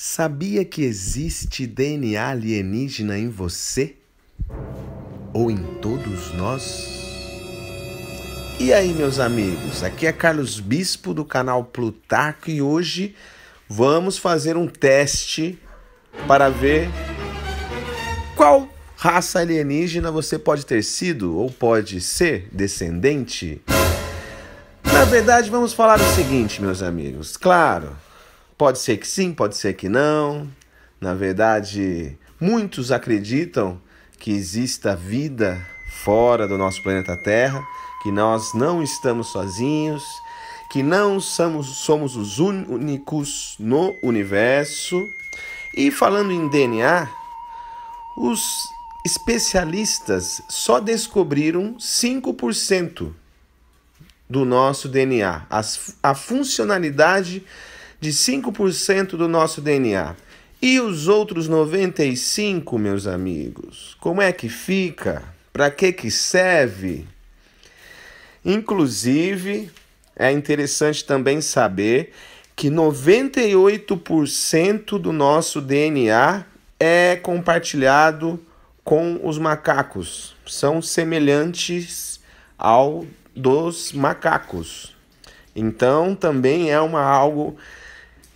Sabia que existe DNA alienígena em você? Ou em todos nós? E aí, meus amigos, aqui é Carlos Bispo do canal Plutarco e hoje vamos fazer um teste para ver qual raça alienígena você pode ter sido ou pode ser descendente. Na verdade, vamos falar o seguinte, meus amigos, claro. Pode ser que sim, pode ser que não. Na verdade, muitos acreditam que exista vida fora do nosso planeta Terra, que nós não estamos sozinhos, que não somos, somos os únicos no universo. E falando em DNA, os especialistas só descobriram 5% do nosso DNA, a, a funcionalidade de 5% do nosso DNA. E os outros 95, meus amigos, como é que fica? Para que que serve? Inclusive, é interessante também saber que 98% do nosso DNA é compartilhado com os macacos. São semelhantes ao dos macacos. Então, também é uma algo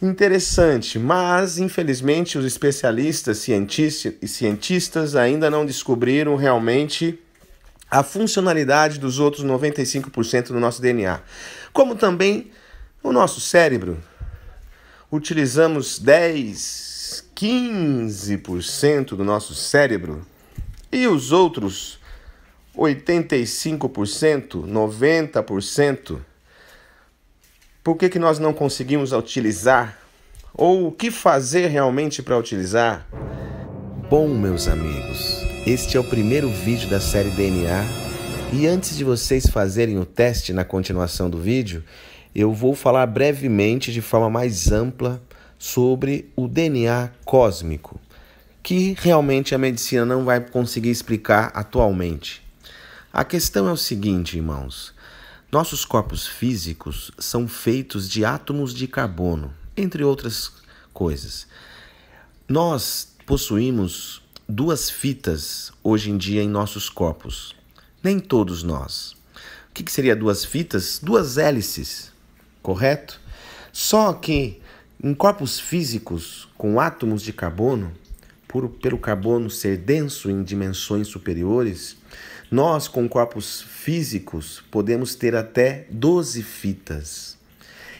interessante, mas infelizmente os especialistas e cientistas ainda não descobriram realmente a funcionalidade dos outros 95% do nosso DNA. Como também o nosso cérebro. Utilizamos 10, 15% do nosso cérebro e os outros 85%, 90% por que, que nós não conseguimos utilizar? Ou o que fazer realmente para utilizar? Bom, meus amigos, este é o primeiro vídeo da série DNA e antes de vocês fazerem o teste na continuação do vídeo, eu vou falar brevemente de forma mais ampla sobre o DNA cósmico, que realmente a medicina não vai conseguir explicar atualmente. A questão é o seguinte, irmãos: nossos corpos físicos são feitos de átomos de carbono, entre outras coisas. Nós possuímos duas fitas hoje em dia em nossos corpos. Nem todos nós. O que, que seria duas fitas? Duas hélices, correto? Só que em corpos físicos com átomos de carbono, por, pelo carbono ser denso em dimensões superiores, nós, com corpos físicos, podemos ter até 12 fitas.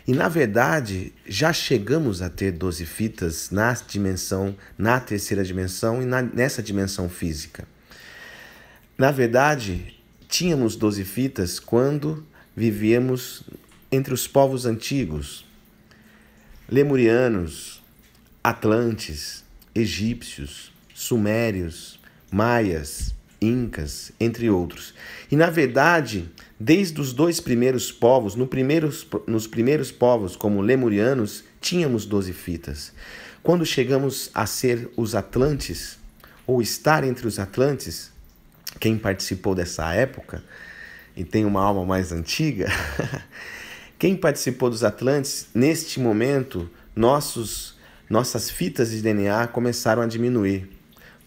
E na verdade, já chegamos a ter 12 fitas na dimensão, na terceira dimensão e na, nessa dimensão física. Na verdade, tínhamos 12 fitas quando vivíamos entre os povos antigos, lemurianos, atlantes, egípcios, sumérios, maias, incas, entre outros. E na verdade, desde os dois primeiros povos, no primeiros, nos primeiros povos, como lemurianos, tínhamos 12 fitas. Quando chegamos a ser os Atlantes, ou estar entre os Atlantes, quem participou dessa época e tem uma alma mais antiga, quem participou dos Atlantes, neste momento, nossos, nossas fitas de DNA começaram a diminuir.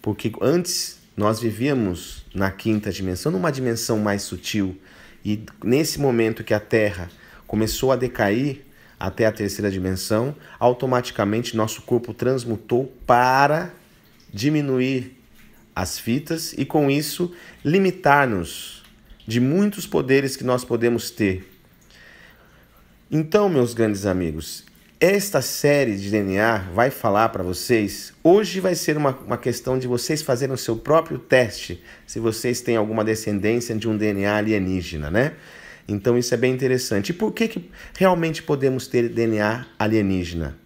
Porque antes nós vivíamos na quinta dimensão, numa dimensão mais sutil, e nesse momento que a Terra começou a decair até a terceira dimensão, automaticamente nosso corpo transmutou para diminuir as fitas e com isso limitar-nos de muitos poderes que nós podemos ter. Então, meus grandes amigos, esta série de DNA vai falar para vocês. Hoje vai ser uma, uma questão de vocês fazerem o seu próprio teste se vocês têm alguma descendência de um DNA alienígena, né? Então isso é bem interessante. E por que, que realmente podemos ter DNA alienígena?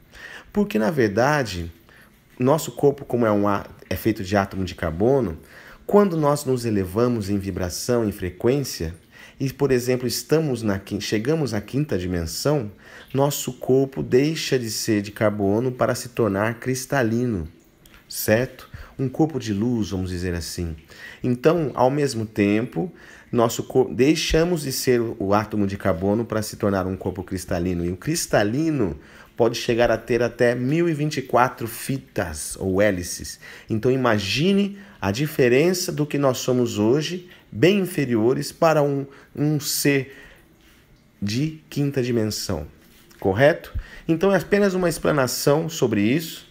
Porque na verdade, nosso corpo, como é, um, é feito de átomo de carbono, quando nós nos elevamos em vibração, em frequência, e, por exemplo, estamos na chegamos à quinta dimensão, nosso corpo deixa de ser de carbono para se tornar cristalino, certo? Um corpo de luz, vamos dizer assim. Então, ao mesmo tempo, nosso corpo deixamos de ser o átomo de carbono para se tornar um corpo cristalino. E o cristalino pode chegar a ter até 1024 fitas ou hélices. Então imagine a diferença do que nós somos hoje, bem inferiores, para um, um ser de quinta dimensão, correto? Então é apenas uma explanação sobre isso.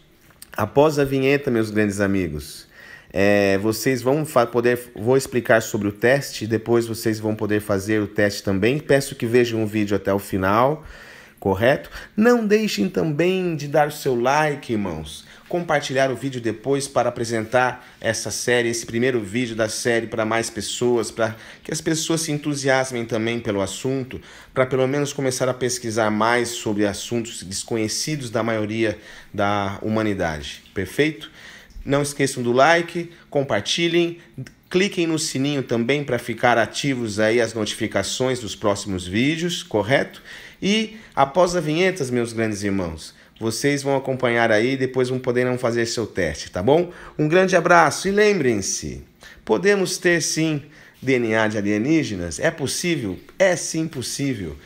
Após a vinheta, meus grandes amigos, é, vocês vão poder, vou explicar sobre o teste, depois vocês vão poder fazer o teste também. Peço que vejam o vídeo até o final correto? Não deixem também de dar o seu like, irmãos. Compartilhar o vídeo depois para apresentar essa série, esse primeiro vídeo da série para mais pessoas, para que as pessoas se entusiasmem também pelo assunto, para pelo menos começar a pesquisar mais sobre assuntos desconhecidos da maioria da humanidade. Perfeito? Não esqueçam do like, compartilhem, cliquem no sininho também para ficar ativos aí as notificações dos próximos vídeos, correto? E após as vinhetas, meus grandes irmãos, vocês vão acompanhar aí, depois vão poderão fazer seu teste, tá bom? Um grande abraço e lembrem-se, podemos ter sim DNA de alienígenas? É possível? É sim possível.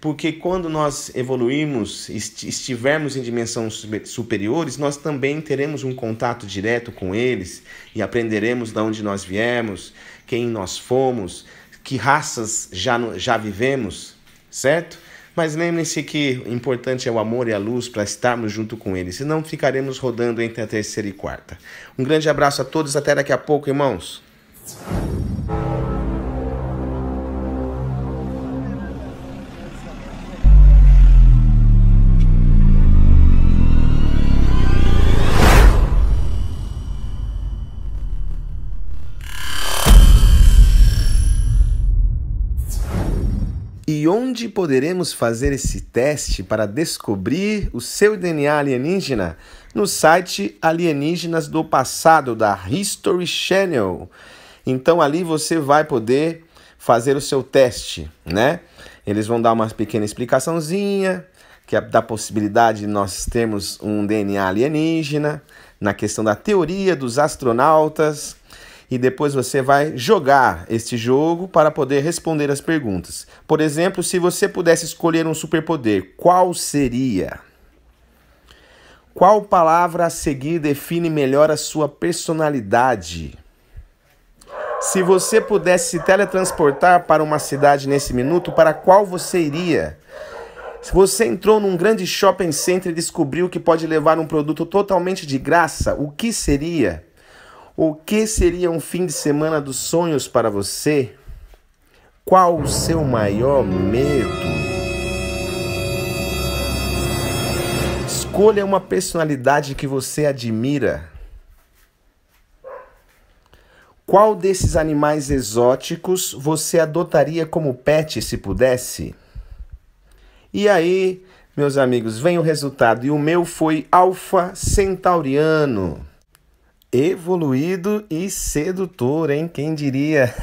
Porque quando nós evoluirmos, estivermos em dimensões superiores, nós também teremos um contato direto com eles e aprenderemos de onde nós viemos, quem nós fomos, que raças já, já vivemos, certo? Mas lembrem-se que o importante é o amor e a luz para estarmos junto com Ele, senão ficaremos rodando entre a terceira e quarta. Um grande abraço a todos, até daqui a pouco, irmãos. onde poderemos fazer esse teste para descobrir o seu DNA alienígena? No site Alienígenas do Passado, da History Channel. Então ali você vai poder fazer o seu teste, né? Eles vão dar uma pequena explicaçãozinha que é da possibilidade de nós termos um DNA alienígena, na questão da teoria dos astronautas, e depois você vai jogar este jogo para poder responder as perguntas. Por exemplo, se você pudesse escolher um superpoder, qual seria? Qual palavra a seguir define melhor a sua personalidade? Se você pudesse se teletransportar para uma cidade nesse minuto, para qual você iria? Se você entrou num grande shopping center e descobriu que pode levar um produto totalmente de graça, o que seria? O que seria um fim de semana dos sonhos para você? Qual o seu maior medo? Escolha uma personalidade que você admira. Qual desses animais exóticos você adotaria como pet se pudesse? E aí, meus amigos, vem o resultado. E o meu foi Alfa Centauriano evoluído e sedutor, hein? Quem diria?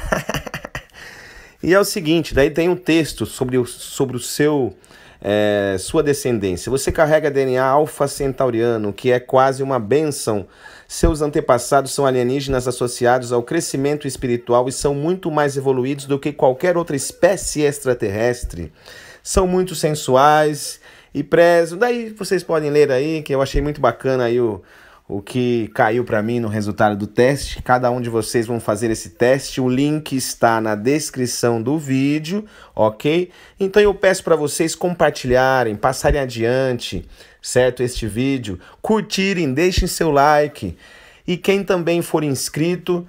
e é o seguinte, daí tem um texto sobre o, sobre o seu é, sua descendência. Você carrega DNA alfa centauriano, que é quase uma bênção. Seus antepassados são alienígenas associados ao crescimento espiritual e são muito mais evoluídos do que qualquer outra espécie extraterrestre. São muito sensuais e prezam. Daí vocês podem ler aí, que eu achei muito bacana aí o, o que caiu para mim no resultado do teste. Cada um de vocês vão fazer esse teste. O link está na descrição do vídeo, ok? Então eu peço para vocês compartilharem, passarem adiante, certo? Este vídeo, curtirem, deixem seu like. E quem também for inscrito,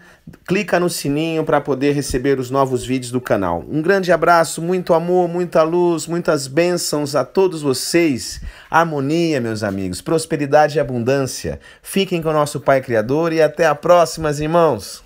clica no sininho para poder receber os novos vídeos do canal. Um grande abraço, muito amor, muita luz, muitas bênçãos a todos vocês. Harmonia, meus amigos, prosperidade e abundância. Fiquem com o nosso Pai Criador e até a próxima, irmãos.